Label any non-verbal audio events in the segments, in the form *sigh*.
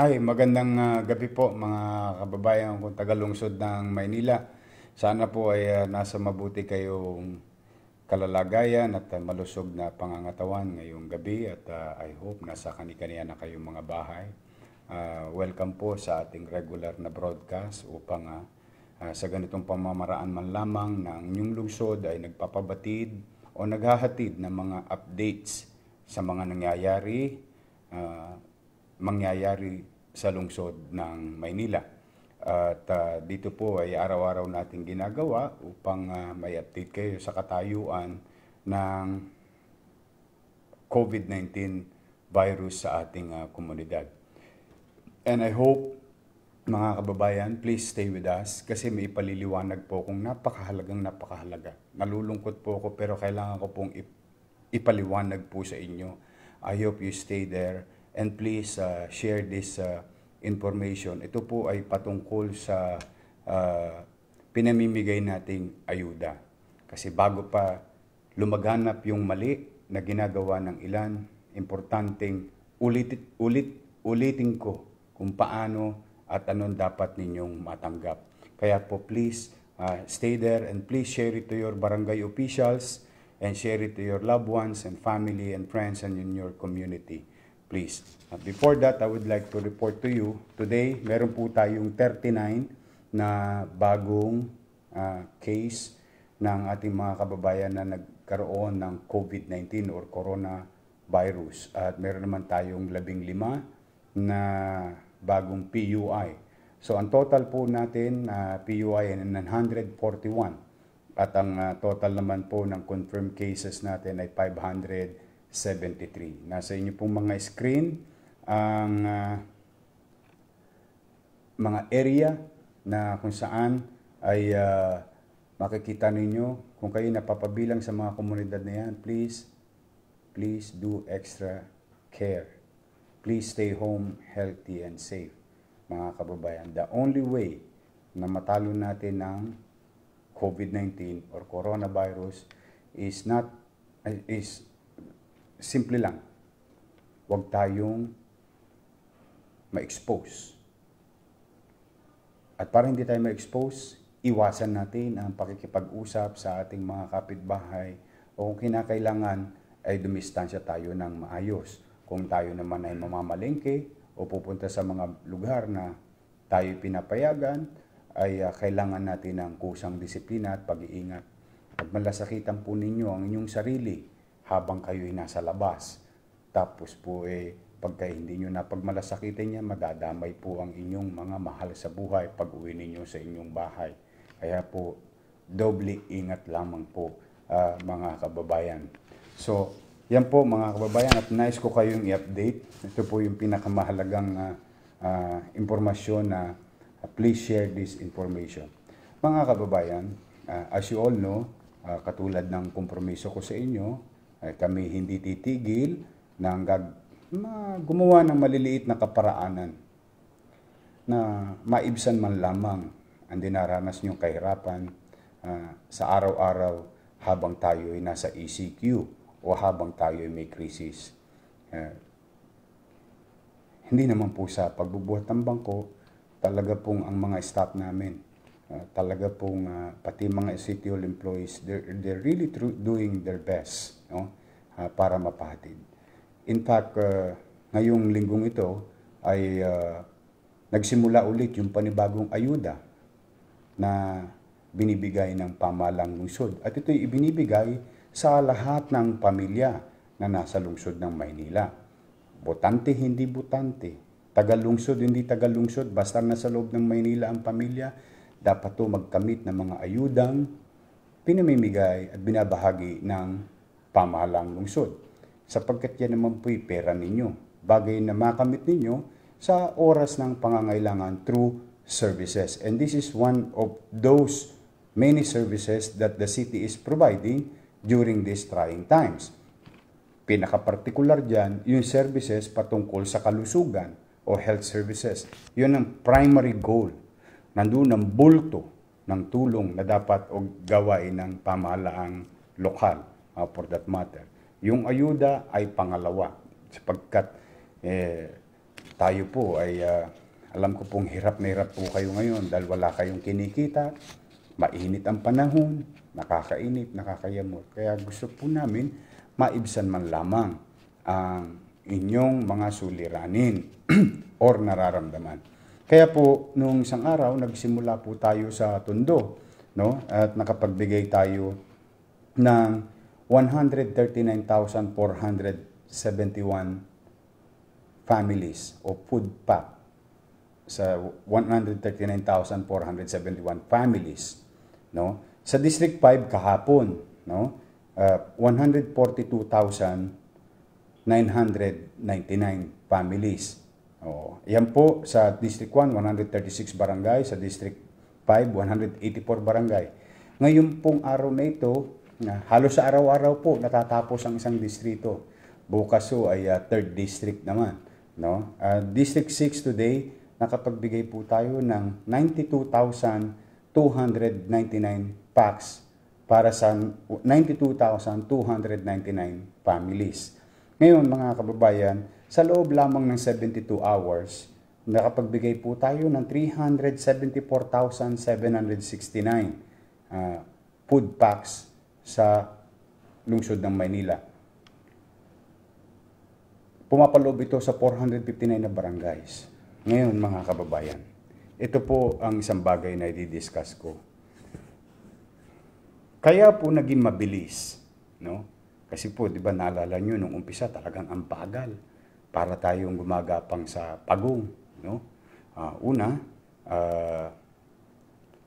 Ay, magandang uh, gabi po mga kababayan kong tagalungsod ng Maynila. Sana po ay uh, nasa mabuti kayong kalalagayan at uh, malusog na pangangatawan ngayong gabi at uh, I hope nasa kanikaniya na kayong mga bahay. Uh, welcome po sa ating regular na broadcast upang uh, uh, sa ganitong pamamaraan man lamang ng inyong lungsod ay nagpapabatid o naghahatid ng mga updates sa mga nangyayari uh, mangyayari sa lungsod ng Maynila. At uh, dito po ay araw-araw natin ginagawa upang uh, may update kayo sa katayuan ng COVID-19 virus sa ating uh, komunidad. And I hope mga kababayan, please stay with us kasi may ipaliliwanag po kung napakahalagang napakahalaga. Nalulungkot po ako pero kailangan ko pong ipaliwanag po sa inyo. I hope you stay there and please uh, share this uh, information. Ito po ay patungkol sa uh, pinamimigay nating ayuda. Kasi bago pa lumaganap yung mali na ginagawa ng ilan, importanteng ulit, ulit, ulitin ko kung paano at anong dapat ninyong matanggap. Kaya po please uh, stay there and please share it to your barangay officials and share it to your loved ones and family and friends and in your community please. But before that, I would like to report to you, today meron po tayong 39 na bagong uh, case ng ating mga kababayan na nagkaroon ng COVID-19 or coronavirus. At meron naman tayong 15 na bagong PUI. So ang total po natin uh, ah, PUI ay 941. At ang uh, total naman po ng confirmed cases natin ay 500 73. Nasa inyo pong mga screen ang uh, mga area na kung saan ay uh, makikita ninyo. Kung kayo napapabilang sa mga komunidad na yan, please, please do extra care. Please stay home healthy and safe, mga kababayan. The only way na matalo natin ng COVID-19 or coronavirus is not is simple lang. Huwag tayong ma-expose. At para hindi tayo ma-expose, iwasan natin ang pakikipag-usap sa ating mga kapitbahay o kung kinakailangan ay dumistansya tayo ng maayos. Kung tayo naman ay mamamalingke o pupunta sa mga lugar na tayo pinapayagan, ay uh, kailangan natin ng kusang disiplina at pag-iingat. Pag malasakitan po ninyo ang inyong sarili habang kayo ay nasa labas. Tapos po eh, pagka hindi nyo napagmalasakitin niya, madadamay po ang inyong mga mahal sa buhay pag uwi ninyo sa inyong bahay. Kaya po, doble ingat lamang po uh, mga kababayan. So, yan po mga kababayan at nice ko kayong i-update. Ito po yung pinakamahalagang uh, uh, impormasyon na uh, please share this information. Mga kababayan, uh, as you all know, uh, katulad ng kompromiso ko sa inyo, ay eh, kami hindi titigil na gumawa ng maliliit na kaparaanan na maibsan man lamang ang dinaranas niyong kahirapan uh, sa araw-araw habang tayo ay nasa ECQ o habang tayo ay may krisis. Uh, hindi naman po sa pagbubuhat ng bangko, talaga pong ang mga staff namin Ah, talaga pong uh, pati mga CTOL employees, they're, they're really true, doing their best no? uh, para mapahatid. In fact, uh, ngayong linggong ito ay uh, nagsimula ulit yung panibagong ayuda na binibigay ng pamalang lungsod. At ito'y ibinibigay sa lahat ng pamilya na nasa lungsod ng Maynila. Botante, hindi botante. Tagalungsod, hindi tagalungsod. Basta nasa loob ng Maynila ang pamilya, dapat to magkamit ng mga ayudang pinamimigay at binabahagi ng pamahalang lungsod. Sapagkat yan naman po'y pera ninyo, bagay na makamit ninyo sa oras ng pangangailangan through services. And this is one of those many services that the city is providing during these trying times. Pinaka-particular dyan, yung services patungkol sa kalusugan o health services. Yun ang primary goal nandun ang bulto ng tulong na dapat og gawain ng pamahalaang lokal uh, for that matter. Yung ayuda ay pangalawa sapagkat eh, tayo po ay uh, alam ko pong hirap na hirap po kayo ngayon dahil wala kayong kinikita, mainit ang panahon, nakakainit, nakakayamot. Kaya gusto po namin maibsan man lamang ang inyong mga suliranin *clears throat* or nararamdaman. Kaya po, nung isang araw, nagsimula po tayo sa Tondo, no? At nakapagbigay tayo ng 139,471 families o food pack sa 139,471 families, no? Sa District 5 kahapon, no? Uh, ah, 142,999 families Oh, Yan po sa District 1, 136 barangay. Sa District 5, 184 barangay. Ngayon pong araw na ito, na halos sa araw-araw po natatapos ang isang distrito. Bukas po ay uh, ah, 3rd District naman. No? Uh, District 6 today, nakapagbigay po tayo ng 92,299 packs para sa 92,299 families. Ngayon mga kababayan, sa loob lamang ng 72 hours, nakapagbigay po tayo ng 374,769 uh, ah, food packs sa lungsod ng Maynila. Pumapaloob ito sa 459 na barangays. Ngayon mga kababayan, ito po ang isang bagay na i-discuss ko. Kaya po naging mabilis, no? Kasi po, 'di ba, naalala niyo nung umpisa talagang ang bagal para tayong gumagapang sa pagong. No? Uh, una, uh,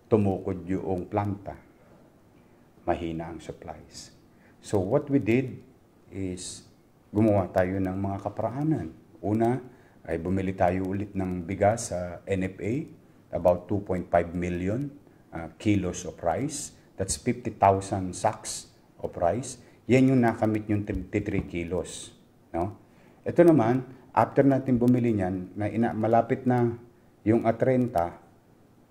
tumukod yung planta. Mahina ang supplies. So what we did is gumawa tayo ng mga kaparaanan. Una, ay bumili tayo ulit ng bigas sa NFA, about 2.5 million uh, kilos of rice. That's 50,000 sacks of rice. Yan yung nakamit yung 33 kilos. No? Ito naman, after natin bumili niyan, na ina, malapit na yung A30,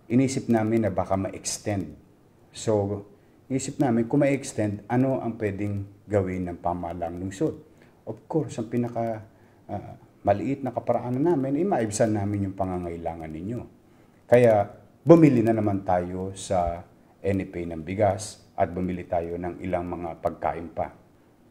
inisip namin na baka ma-extend. So, isip namin kung ma-extend, ano ang pwedeng gawin ng pamalang lungsod. Of course, ang pinaka uh, maliit na kaparaanan namin, ay eh, maibsan namin yung pangangailangan ninyo. Kaya, bumili na naman tayo sa NFA ng bigas at bumili tayo ng ilang mga pagkain pa.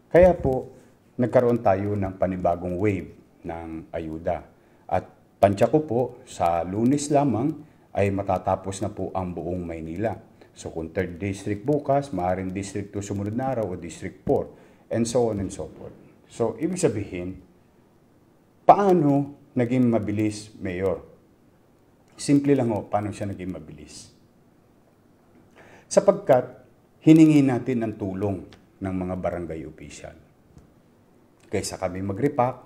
Kaya po, nagkaroon tayo ng panibagong wave ng ayuda. At pansya ko po, sa lunes lamang ay matatapos na po ang buong Maynila. So kung 3rd District bukas, maaaring District 2 sumunod na araw o District 4, and so on and so forth. So ibig sabihin, paano naging mabilis mayor? Simple lang ho, paano siya naging mabilis? Sapagkat hiningi natin ang tulong ng mga barangay official kaysa kami mag-repack.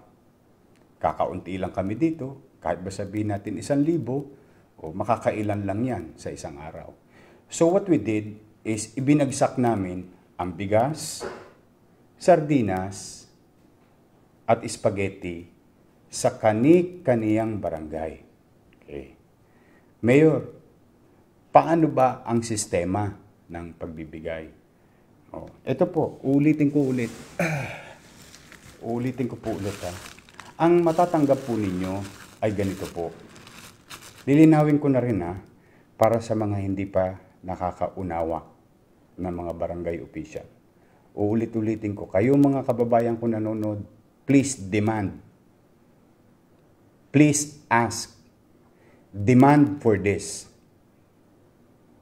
Kakaunti lang kami dito, kahit ba sabihin natin isang libo, o makakailan lang yan sa isang araw. So what we did is ibinagsak namin ang bigas, sardinas, at spaghetti sa kani-kaniyang barangay. Okay. Mayor, paano ba ang sistema ng pagbibigay? Oh, ito po, ulitin ko ulit. *clears throat* Uulitin ko po ulit ha. Ang matatanggap po ninyo ay ganito po. Lilinawin ko na rin ha, para sa mga hindi pa nakakaunawa ng mga barangay official. Uulit-ulitin ko, kayo mga kababayan ko nanonood, please demand. Please ask. Demand for this.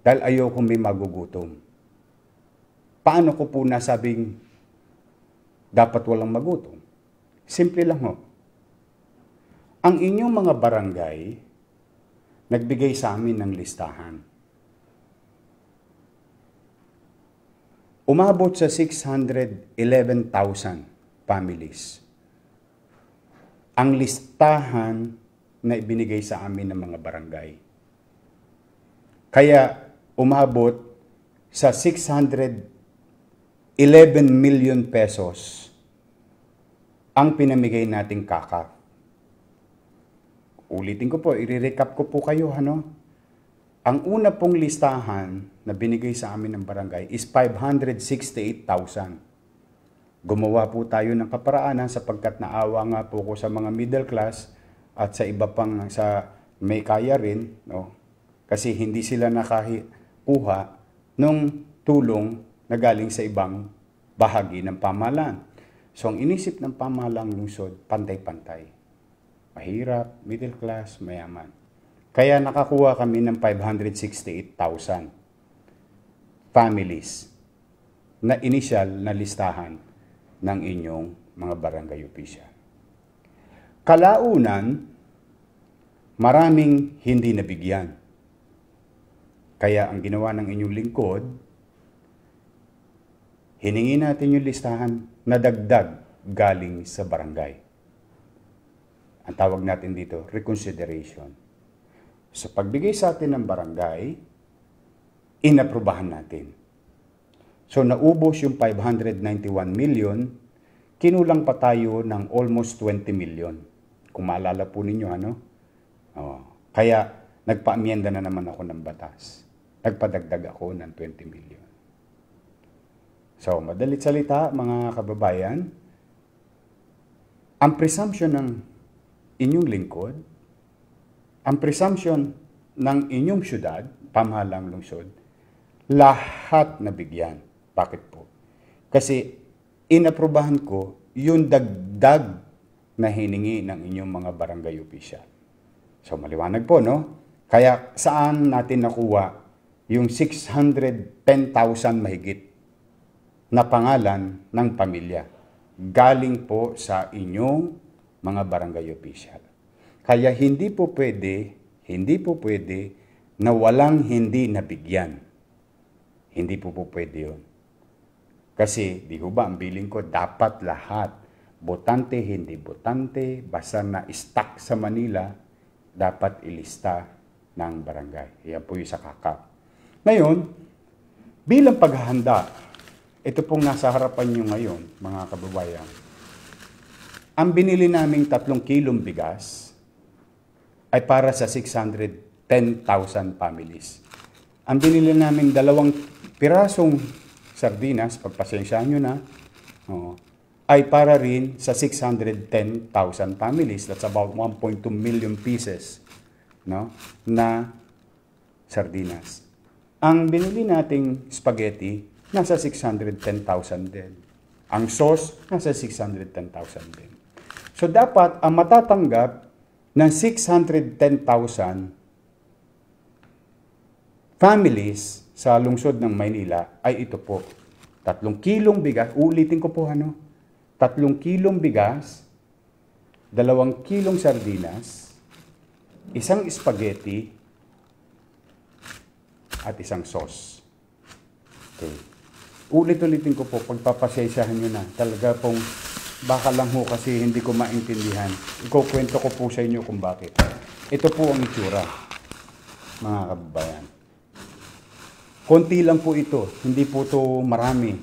Dahil ayoko may magugutom. Paano ko po nasabing dapat walang magutom. Simple lang ho. Ang inyong mga barangay, nagbigay sa amin ng listahan. Umabot sa 611,000 families. Ang listahan na ibinigay sa amin ng mga barangay. Kaya umabot sa 600 11 million pesos ang pinamigay nating kaka. Ulitin ko po, i-recap ko po kayo, ano? Ang una pong listahan na binigay sa amin ng barangay is 568,000 gumawa po tayo ng kaparaanan sapagkat naawa nga po ko sa mga middle class at sa iba pang sa may kaya rin no kasi hindi sila nakakuha nung tulong na galing sa ibang bahagi ng pamahalaan. So, ang inisip ng pamahalaang lungsod, pantay-pantay. Mahirap, middle class, mayaman. Kaya nakakuha kami ng 568,000 families na initial na listahan ng inyong mga barangay official. Kalaunan, maraming hindi nabigyan. Kaya ang ginawa ng inyong lingkod, hiningi natin yung listahan na dagdag galing sa barangay. Ang tawag natin dito, reconsideration. Sa pagbigay sa atin ng barangay, inaprubahan natin. So naubos yung 591 million, kinulang pa tayo ng almost 20 million. Kung maalala po ninyo, ano? Oh. Kaya nagpa na naman ako ng batas. Nagpadagdag ako ng 20 million. So, madalit salita, mga kababayan, ang presumption ng inyong lingkod, ang presumption ng inyong syudad, pamahalang lungsod, lahat nabigyan. Bakit po? Kasi inaprubahan ko yung dagdag na hiningi ng inyong mga barangay official. So maliwanag po, no? Kaya saan natin nakuha yung 610,000 mahigit na pangalan ng pamilya. Galing po sa inyong mga barangay official. Kaya hindi po pwede, hindi po pwede na walang hindi nabigyan. Hindi po po pwede yun. Kasi, di ho ba, ang biling ko, dapat lahat, botante, hindi botante, basta na stuck sa Manila, dapat ilista ng barangay. Yan po yung sa kakap. Ngayon, bilang paghahanda ito pong nasa harapan nyo ngayon, mga kababayan, ang binili naming tatlong kilong bigas ay para sa 610,000 families. Ang binili naming dalawang pirasong sardinas, pagpasensyaan nyo na, oh, ay para rin sa 610,000 families. That's about 1.2 million pieces no, na sardinas. Ang binili nating spaghetti nasa 610,000 din. Ang source, nasa 610,000 din. So dapat ang matatanggap ng 610,000 families sa lungsod ng Maynila ay ito po. Tatlong kilong bigas, ulitin ko po ano, tatlong kilong bigas, dalawang kilong sardinas, isang spaghetti, at isang sauce. Okay. Ulit-ulitin ko po, pagpapasensyahan nyo na. Talaga pong baka lang ho kasi hindi ko maintindihan. Ikukwento ko po sa inyo kung bakit. Ito po ang itsura, mga kababayan. Konti lang po ito, hindi po ito marami,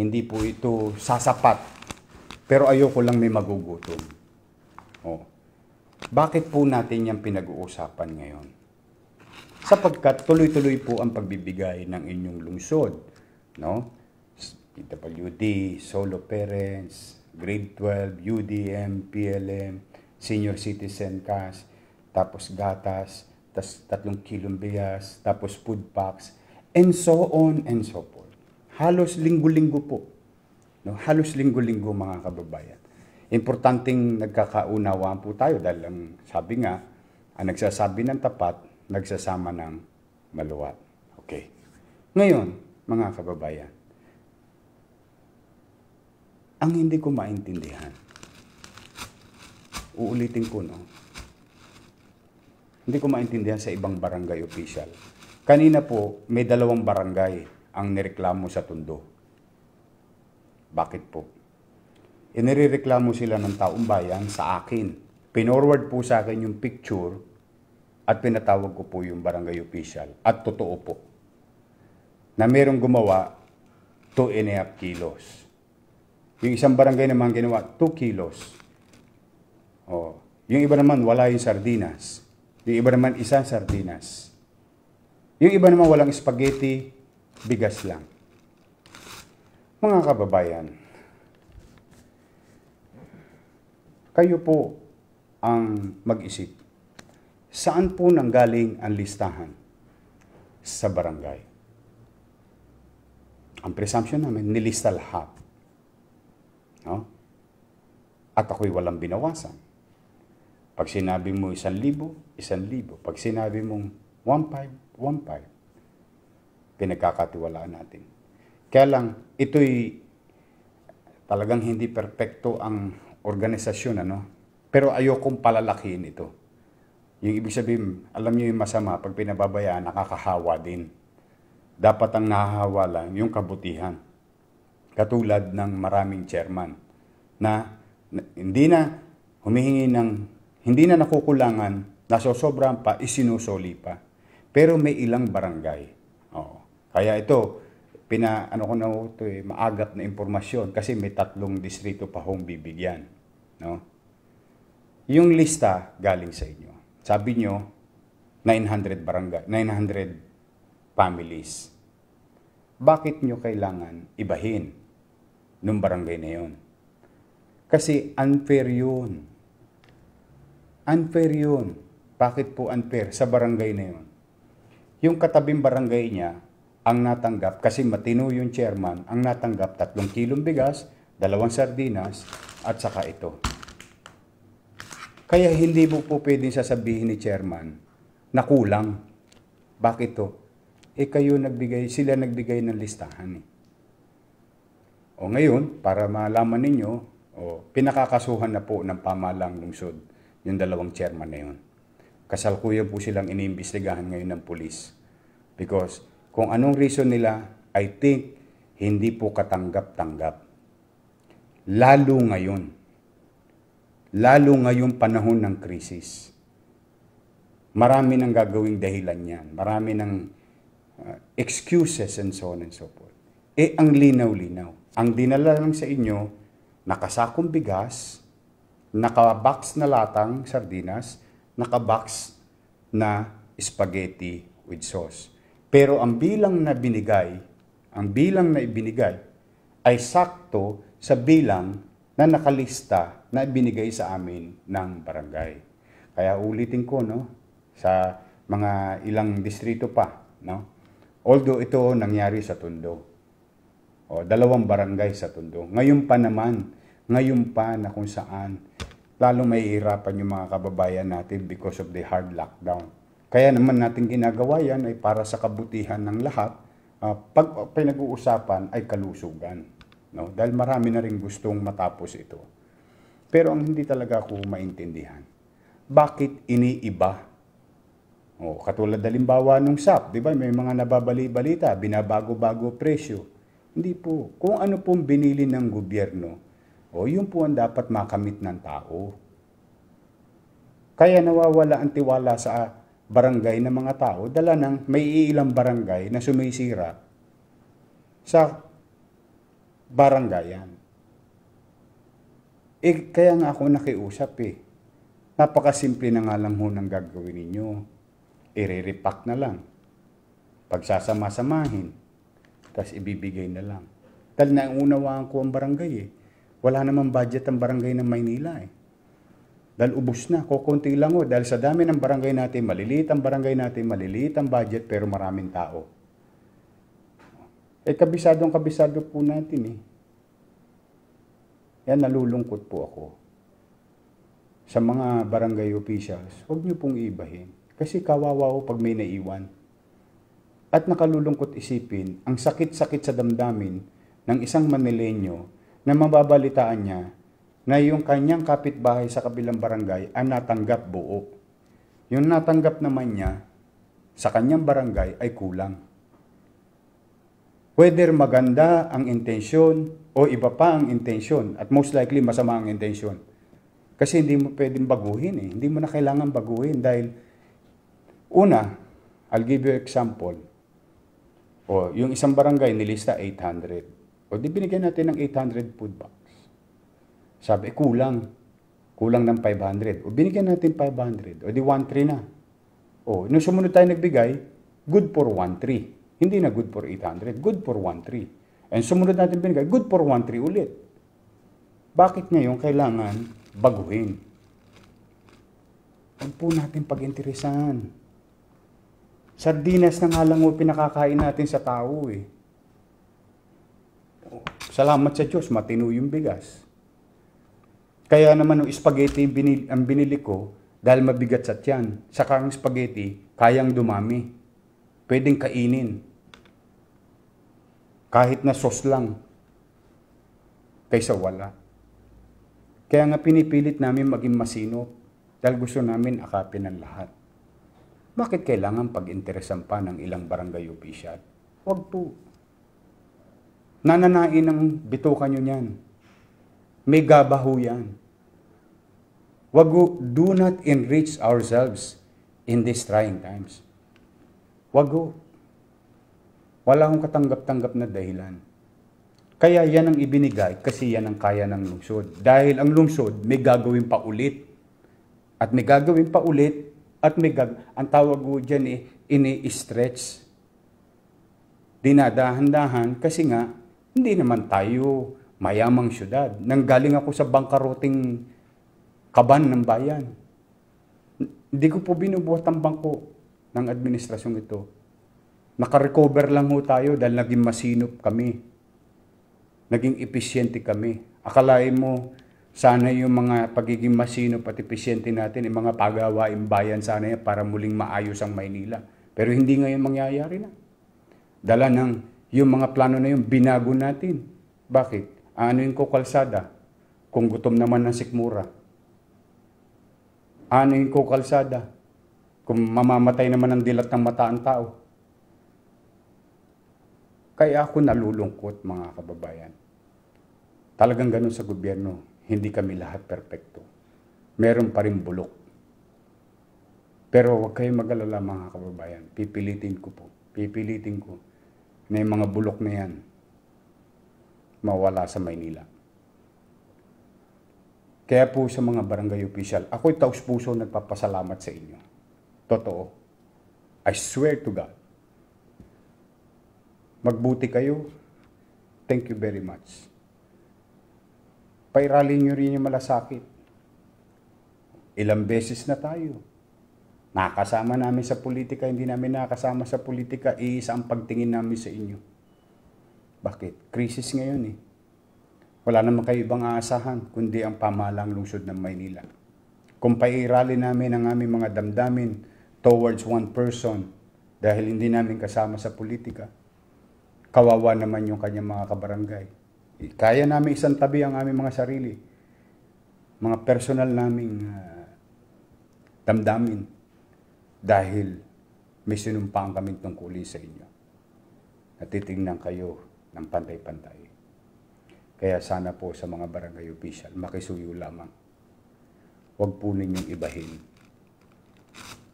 hindi po ito sasapat. Pero ayoko lang may magugutom. Oh. Bakit po natin yan pinag-uusapan ngayon? Sapagkat tuloy-tuloy po ang pagbibigay ng inyong lungsod. No? PWD, solo parents, grade 12, UDM, PLM, senior citizen cash, tapos gatas, tas tatlong kilong bigas, tapos food packs, and so on and so forth. Halos linggo-linggo po. No? Halos linggo-linggo mga kababayan. Importanteng nagkakaunawaan po tayo dahil ang sabi nga, ang nagsasabi ng tapat, nagsasama ng maluwat. Okay. Ngayon, mga kababayan, ang hindi ko maintindihan. Uulitin ko, no? Hindi ko maintindihan sa ibang barangay official. Kanina po, may dalawang barangay ang nireklamo sa tundo. Bakit po? Inireklamo e, sila ng taong bayan sa akin. Pinorward po sa akin yung picture at pinatawag ko po yung barangay official. At totoo po na merong gumawa 2 and a kilos yung isang barangay naman ginawa, 2 kilos. Oh. Yung iba naman, wala yung sardinas. Yung iba naman, isang sardinas. Yung iba naman, walang spaghetti, bigas lang. Mga kababayan, kayo po ang mag-isip. Saan po nanggaling ang listahan? Sa barangay. Ang presumption namin, nilista lahat. No? At ako'y walang binawasan. Pag sinabi mo isang libo, isang libo. Pag sinabi mong one five, one five, pinagkakatiwalaan natin. Kaya lang, ito'y talagang hindi perpekto ang organisasyon, ano? Pero ayokong palalakihin ito. Yung ibig sabihin, alam niyo yung masama, pag pinababayaan, nakakahawa din. Dapat ang nahahawa lang yung kabutihan. Katulad ng maraming chairman na hindi na humihingi ng, hindi na nakukulangan, nasosobra pa, isinusoli pa. Pero may ilang barangay. Oo. Kaya ito, pina, ano ko na ito eh, maagap na impormasyon kasi may tatlong distrito pa hong bibigyan. No? Yung lista galing sa inyo. Sabi nyo, 900 barangay, 900 families. Bakit nyo kailangan ibahin ng barangay na yon? Kasi unfair yun. Unfair yun. Bakit po unfair? Sa barangay na yun. Yung katabing barangay niya, ang natanggap, kasi matino yung chairman, ang natanggap tatlong kilong bigas, dalawang sardinas, at saka ito. Kaya hindi mo po pwedeng sasabihin ni chairman na kulang. Bakit to? Eh kayo nagbigay, sila nagbigay ng listahan eh. O ngayon, para malaman ninyo, o, pinakakasuhan na po ng pamalang lungsod yung dalawang chairman na yun. Kasalukuyan po silang iniimbestigahan ngayon ng pulis. Because kung anong reason nila, I think hindi po katanggap-tanggap. Lalo ngayon. Lalo ngayon panahon ng krisis. Marami nang gagawing dahilan yan. Marami nang uh, excuses and so on and so forth. Eh, ang linaw-linaw. Ang dinala lang sa inyo, nakasakong bigas, nakabox na latang sardinas, nakabox na spaghetti with sauce. Pero ang bilang na binigay, ang bilang na ibinigay ay sakto sa bilang na nakalista na ibinigay sa amin ng barangay. Kaya ulitin ko no sa mga ilang distrito pa no. Although ito nangyari sa Tondo. O dalawang barangay sa Tondo. Ngayon pa naman ngayon pa na kung saan lalo may hirapan yung mga kababayan natin because of the hard lockdown. Kaya naman natin ginagawa yan ay para sa kabutihan ng lahat. Uh, pag pinag-uusapan ay kalusugan. No? Dahil marami na rin gustong matapos ito. Pero ang hindi talaga ako maintindihan, bakit iniiba o, oh, katulad halimbawa nung SAP, di ba may mga nababali-balita, binabago-bago presyo. Hindi po. Kung ano pong binili ng gobyerno, o yun po ang dapat makamit ng tao. Kaya nawawala ang tiwala sa barangay ng mga tao dala ng may ilang barangay na sumisira sa barangayan. Eh, kaya nga ako nakiusap eh. Napakasimple na nga lang ho ng gagawin ninyo. Irerepack na lang. Pagsasama-samahin. Tapos ibibigay na lang. Dahil naunawaan ko ang barangay eh. Wala namang budget ang barangay ng Maynila eh. Dahil ubos na, kukunti lang o. Oh. Dahil sa dami ng barangay natin, maliliit ang barangay natin, maliliit ang budget, pero maraming tao. Eh, kabisadong kabisado po natin eh. Yan, nalulungkot po ako. Sa mga barangay officials, huwag niyo pong ibahin. Kasi kawawa ko pag may naiwan. At nakalulungkot isipin, ang sakit-sakit sa damdamin ng isang Manilenyo na mababalitaan niya na yung kanyang kapitbahay sa kabilang barangay ang natanggap buo. Yung natanggap naman niya sa kanyang barangay ay kulang. Whether maganda ang intensyon o iba pa ang intensyon at most likely masama ang intensyon. Kasi hindi mo pwedeng baguhin eh. Hindi mo na kailangan baguhin dahil una, I'll give you example. O, yung isang barangay nilista 800 o di binigyan natin ng 800 food box. Sabi, eh, kulang. Kulang ng 500. O binigyan natin 500. O di 1 na. O, nung sumunod tayo nagbigay, good for 1 Hindi na good for 800. Good for 1 And sumunod natin binigay, good for 1 ulit. Bakit ngayon kailangan baguhin? Huwag po natin pag-interesan. Sardinas na nga lang mo pinakakain natin sa tao eh. Salamat sa Diyos, matino yung bigas. Kaya naman yung spaghetti binili, ang binili ko dahil mabigat sa tiyan. Saka ang spaghetti, kayang dumami. Pwedeng kainin. Kahit na sauce lang. Kaysa wala. Kaya nga pinipilit namin maging masino dahil gusto namin akapin ang lahat. Bakit kailangan pag-interesan pa ng ilang barangay official? Huwag po. Nananain ang bituka nyo niyan. May gaba ho yan. Wag, do not enrich ourselves in these trying times. Wag ho. Wala akong katanggap-tanggap na dahilan. Kaya yan ang ibinigay kasi yan ang kaya ng lungsod. Dahil ang lungsod may gagawin pa ulit. At may gagawin pa ulit at may gag ang tawag ko dyan eh, ini-stretch. Dinadahan-dahan kasi nga hindi naman tayo mayamang syudad. Nanggaling ako sa bangkaroting kaban ng bayan. Hindi ko po binubuhat ang bangko ng administrasyong ito. Nakarecover lang ho tayo dahil naging masinop kami. Naging episyente kami. Akalain mo, sana yung mga pagiging masinop at episyente natin, yung mga pagawain bayan sana yan para muling maayos ang Maynila. Pero hindi ngayon mangyayari na. Dala ng yung mga plano na yun, binago natin. Bakit? Ano yung kalsada kung gutom naman ng sikmura. Ano yung kalsada kung mamamatay naman ng dilat ng mata ang tao. Kaya ako nalulungkot mga kababayan. Talagang ganun sa gobyerno, hindi kami lahat perpekto. Meron pa rin bulok. Pero huwag kayong mag mga kababayan, pipilitin ko po, pipilitin ko na yung mga bulok na yan mawala sa Maynila. Kaya po sa mga barangay official, ako'y taus-puso nagpapasalamat sa inyo. Totoo. I swear to God. Magbuti kayo. Thank you very much. Pairali nyo rin yung malasakit. Ilang beses na tayo Nakasama namin sa politika, hindi namin nakasama sa politika, iisa eh, ang pagtingin namin sa inyo. Bakit? Krisis ngayon eh. Wala naman kayo ibang aasahan, kundi ang pamalang lungsod ng Maynila. Kung pairali namin ang aming mga damdamin towards one person, dahil hindi namin kasama sa politika, kawawa naman yung kanyang mga kabarangay. Eh, kaya namin isang tabi ang aming mga sarili, mga personal naming uh, damdamin dahil may sinumpaan kami tungkulin sa inyo. Natitingnan kayo ng pantay-pantay. Kaya sana po sa mga barangay official, makisuyo lamang. Huwag po ninyong ibahin.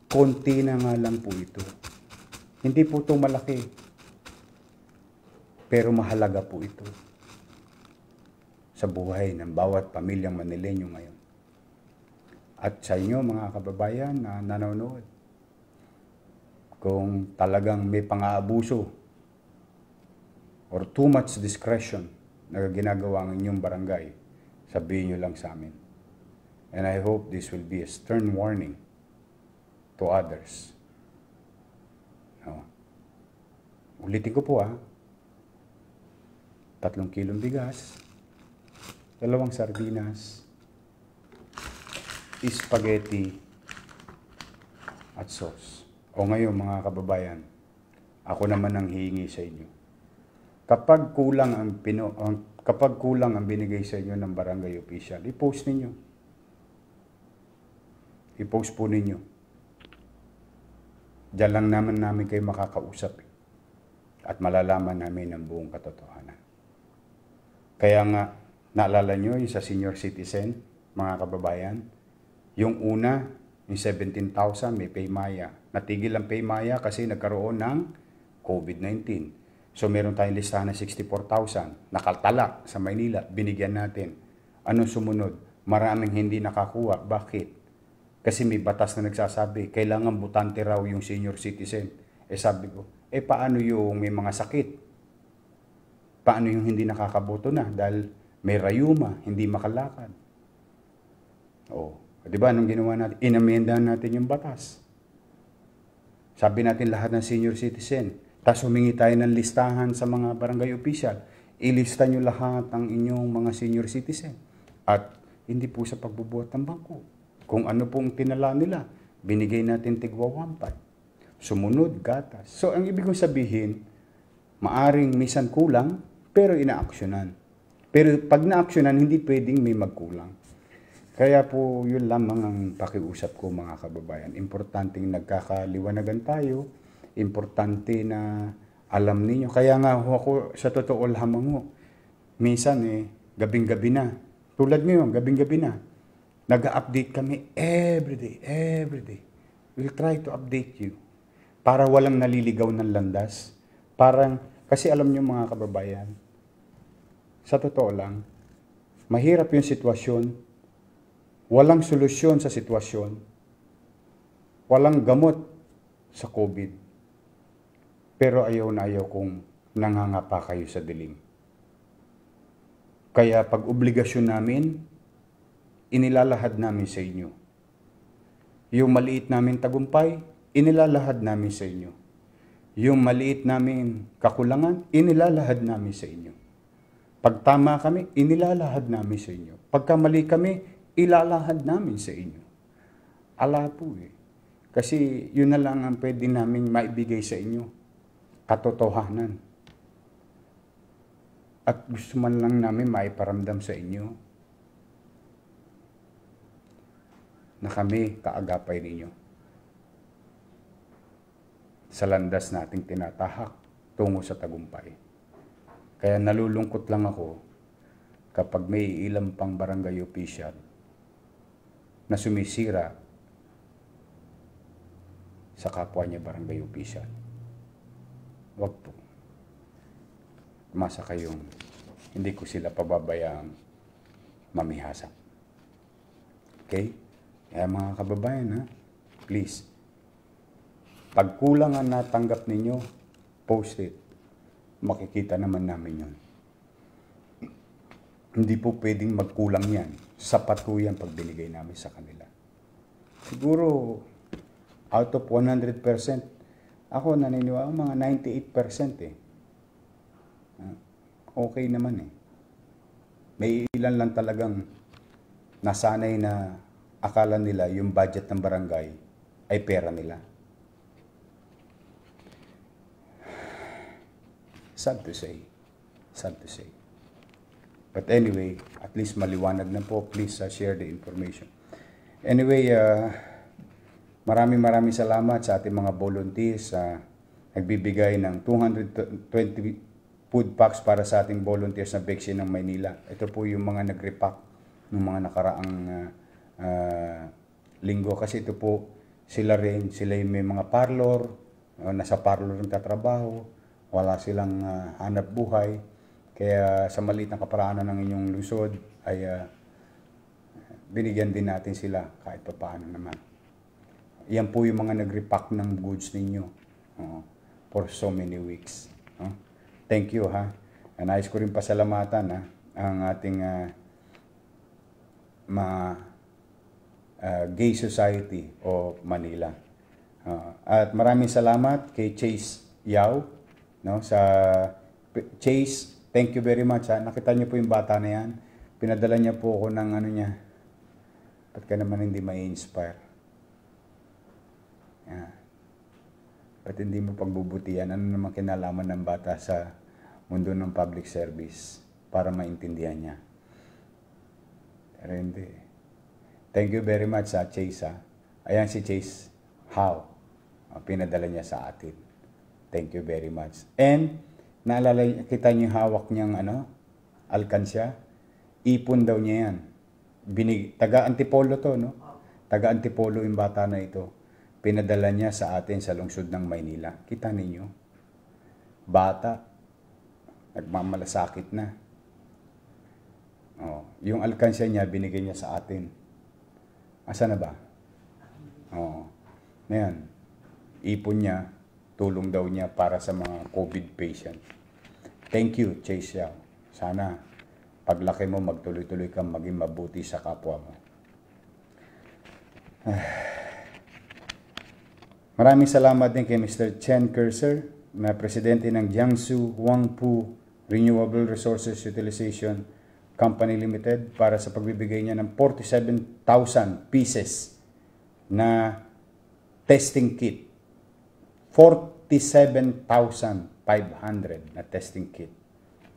Konti na nga lang po ito. Hindi po ito malaki. Pero mahalaga po ito sa buhay ng bawat pamilyang Manileño ngayon. At sa inyo mga kababayan na nanonood, kung talagang may pang-aabuso or too much discretion na ginagawa ng inyong barangay, sabihin nyo lang sa amin. And I hope this will be a stern warning to others. No? Ulitin ko po ah. Tatlong kilong bigas, dalawang sardinas, spaghetti, at sauce. O ngayon mga kababayan, ako naman ang hihingi sa inyo. Kapag kulang ang, pino, ang kapag kulang ang binigay sa inyo ng barangay official, i-post ninyo. I-post po ninyo. Diyan lang naman namin kayo makakausap eh. at malalaman namin ang buong katotohanan. Kaya nga, naalala nyo yung sa senior citizen, mga kababayan, yung una, yung 17,000 may paymaya, Natigil ang Paymaya kasi nagkaroon ng COVID-19. So meron tayong listahan ng 64,000 nakatala sa Maynila, binigyan natin. Ano sumunod? Maraming hindi nakakuha. Bakit? Kasi may batas na nagsasabi, kailangan butante raw yung senior citizen. Eh sabi ko, eh paano yung may mga sakit? Paano yung hindi nakakaboto na dahil may rayuma, hindi makalakad? Oh, 'di ba anong ginawa natin? Inamendahan natin yung batas. Sabi natin lahat ng senior citizen. Tapos humingi tayo ng listahan sa mga barangay official. Ilista nyo lahat ang inyong mga senior citizen. At hindi po sa pagbubuhat ng bangko. Kung ano pong tinala nila, binigay natin tigwa wampay. Sumunod, gatas. So, ang ibig kong sabihin, maaring misan kulang, pero inaaksyonan. Pero pag naaksyonan, hindi pwedeng may magkulang. Kaya po yun lamang ang pakiusap ko mga kababayan. Importanteng nagkakaliwanagan tayo. Importante na alam ninyo. Kaya nga ho ako sa totoo lamang ho. Minsan eh, gabing-gabi na. Tulad ngayon, gabing-gabi na. Nag-update kami every day, every day. We'll try to update you. Para walang naliligaw ng landas. Parang, kasi alam nyo mga kababayan, sa totoo lang, mahirap yung sitwasyon Walang solusyon sa sitwasyon. Walang gamot sa COVID. Pero ayaw na ayaw kung nangangapa kayo sa dilim. Kaya pag obligasyon namin, inilalahad namin sa inyo. Yung maliit namin tagumpay, inilalahad namin sa inyo. Yung maliit namin kakulangan, inilalahad namin sa inyo. Pag tama kami, inilalahad namin sa inyo. Pagka mali kami, ilalahad namin sa inyo. Ala po eh. Kasi yun na lang ang pwede naming maibigay sa inyo. Katotohanan. At gusto man lang namin maiparamdam sa inyo na kami kaagapay ninyo sa landas nating tinatahak tungo sa tagumpay. Kaya nalulungkot lang ako kapag may ilang pang barangay official na sumisira sa kapwa niya barangay official. Huwag po. Masa kayong hindi ko sila pababayang mamihasa. Okay? Kaya eh, mga kababayan ha, please, pag kulang ang natanggap ninyo, post it. Makikita naman namin yun. Hindi po pwedeng magkulang yan. sa po yan namin sa kanila. Siguro, out of 100%, ako naniniwala mga 98% eh. Ah, okay naman eh. May ilan lang talagang nasanay na akala nila yung budget ng barangay ay pera nila. Sad to say. Sad to say. But anyway, at least maliwanag na po. Please uh, share the information. Anyway, uh, maraming maraming salamat sa ating mga volunteers sa uh, nagbibigay ng 220 food packs para sa ating volunteers na vaccine ng Maynila. Ito po yung mga nagrepack ng mga nakaraang uh, uh, linggo kasi ito po sila rin, sila yung may mga parlor, uh, nasa parlor ng tatrabaho, wala silang uh, hanap buhay kaya sa maliit na kaparaanan ng inyong lungsod ay uh, binigyan din natin sila kahit pa paano naman. Yan po yung mga nag-repack ng goods ninyo uh, for so many weeks. Uh. Thank you ha. Anais ko rin pasalamatan ha, ang ating uh, ah, mga uh, ah, Gay Society of Manila. Uh, at maraming salamat kay Chase Yao no sa Chase Thank you very much ha. Nakita niyo po yung bata na yan. Pinadala niya po ako ng ano niya. Ba't ka naman hindi ma-inspire? Yeah. Ba't hindi mo pagbubutihan? Ano naman kinalaman ng bata sa mundo ng public service para maintindihan niya? Pero hindi. Thank you very much sa Chase ha. Ayan si Chase. How? Pinadala niya sa atin. Thank you very much. And Naalala, kita niyo hawak niyang ano, alkansya? Ipon daw niya yan. Binig, taga Antipolo to, no? Taga Antipolo yung bata na ito. Pinadala niya sa atin sa lungsod ng Maynila. Kita ninyo, bata, nagmamalasakit na. Oh, yung alkansya niya, binigay niya sa atin. Asa na ba? Oh. Ngayon, ipon niya, tulong daw niya para sa mga COVID patient. Thank you, Chase Yao. Sana paglaki mo magtuloy-tuloy kang maging mabuti sa kapwa mo. *sighs* Maraming salamat din kay Mr. Chen Cursor na presidente ng Jiangsu Huangpu Renewable Resources Utilization Company Limited para sa pagbibigay niya ng 47,000 pieces na testing kit 47,500 na testing kit.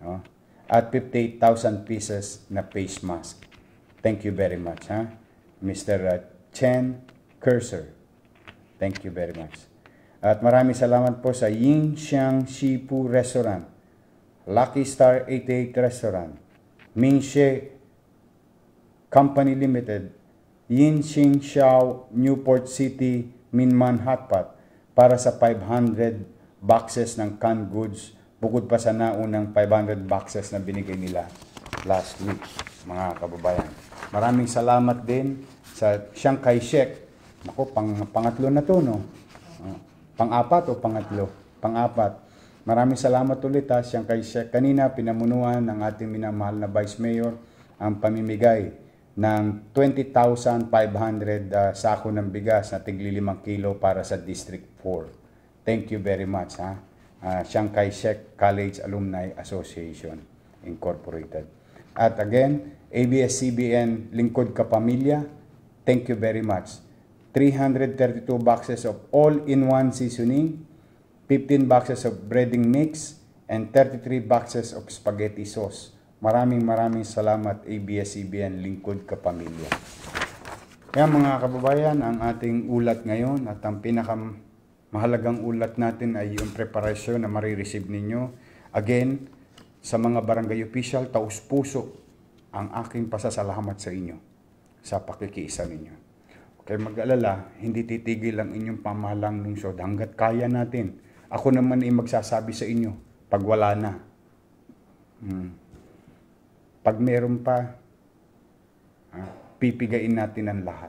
No? At 58,000 pieces na face mask. Thank you very much, ha? Mr. Uh, Chen Cursor. Thank you very much. At maraming salamat po sa Yingxiang Shipu Restaurant, Lucky Star 88 Restaurant, Mingxie Company Limited, Yinxing Xiao, Newport City, Minman Hotpot, para sa 500 boxes ng canned goods bukod pa sa naunang 500 boxes na binigay nila last week, mga kababayan. Maraming salamat din sa Chiang Kai-shek. Ako, pang, pangatlo na to, no? Ah, pang-apat o pangatlo? Pang-apat. Maraming salamat ulit ha, Chiang Kai-shek. Kanina, pinamunuan ng ating minamahal na Vice Mayor ang pamimigay ng 20,500 uh, ah, sako ng bigas na tigli 5 kilo para sa District 4. Thank you very much ha. Uh, Shanghai Kai-shek College Alumni Association Incorporated. At again, ABS-CBN Lingkod Kapamilya, thank you very much. 332 boxes of all-in-one seasoning, 15 boxes of breading mix, and 33 boxes of spaghetti sauce Maraming maraming salamat ABS-CBN Lingkod Kapamilya. Kaya mga kababayan, ang ating ulat ngayon at ang pinakamahalagang ulat natin ay yung preparasyon na marireceive ninyo. Again, sa mga barangay official, taus puso ang aking pasasalamat sa inyo sa pakikiisa ninyo. Okay, mag-alala, hindi titigil ang inyong pamahalang lungsod hanggat kaya natin. Ako naman ay magsasabi sa inyo pag wala na. Hmm pag meron pa, ha, pipigain natin ang lahat.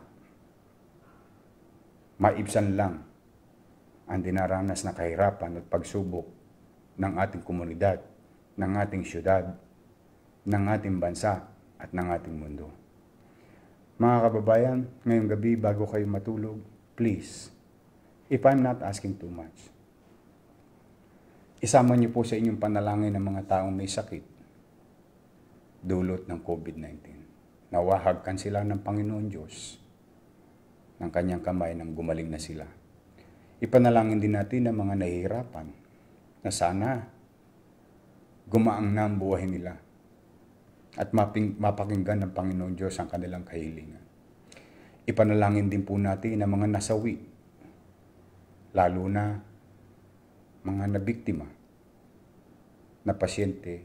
Maibsan lang ang dinaranas na kahirapan at pagsubok ng ating komunidad, ng ating siyudad, ng ating bansa at ng ating mundo. Mga kababayan, ngayong gabi bago kayo matulog, please, if I'm not asking too much, isama niyo po sa inyong panalangin ng mga taong may sakit dulot ng COVID-19. Nawahagkan sila ng Panginoon Diyos ng kanyang kamay nang gumaling na sila. Ipanalangin din natin ang mga nahihirapan na sana gumaang na ang buhay nila at maping, mapakinggan ng Panginoon Diyos ang kanilang kahilingan. Ipanalangin din po natin ang mga nasawi, lalo na mga nabiktima na pasyente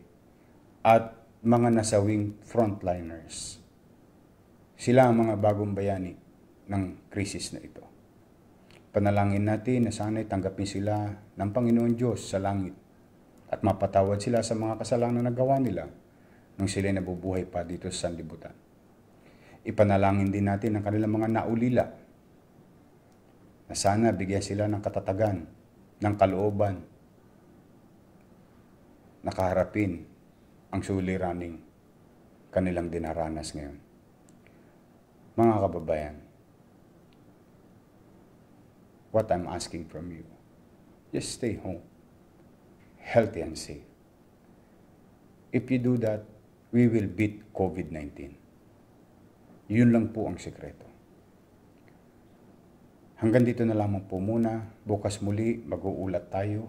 at mga nasawing frontliners. Sila ang mga bagong bayani ng krisis na ito. Panalangin natin na sana'y tanggapin sila ng Panginoon Diyos sa langit at mapatawad sila sa mga kasalanan na nagawa nila nung sila'y nabubuhay pa dito sa sanlibutan. Ipanalangin din natin ang kanilang mga naulila na sana bigyan sila ng katatagan, ng kalooban, nakaharapin ang suli running kanilang dinaranas ngayon. Mga kababayan, what I'm asking from you, just stay home, healthy and safe. If you do that, we will beat COVID-19. Yun lang po ang sekreto. Hanggang dito na lamang po muna. Bukas muli, mag-uulat tayo.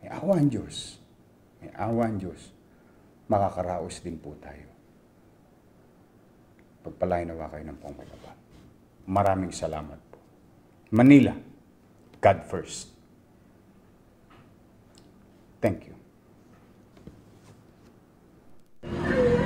May awa ang Diyos awan Diyos, makakaraos din po tayo. Pagpalain nawa kayo ng pangmababa. Maraming salamat po. Manila, God first. Thank you.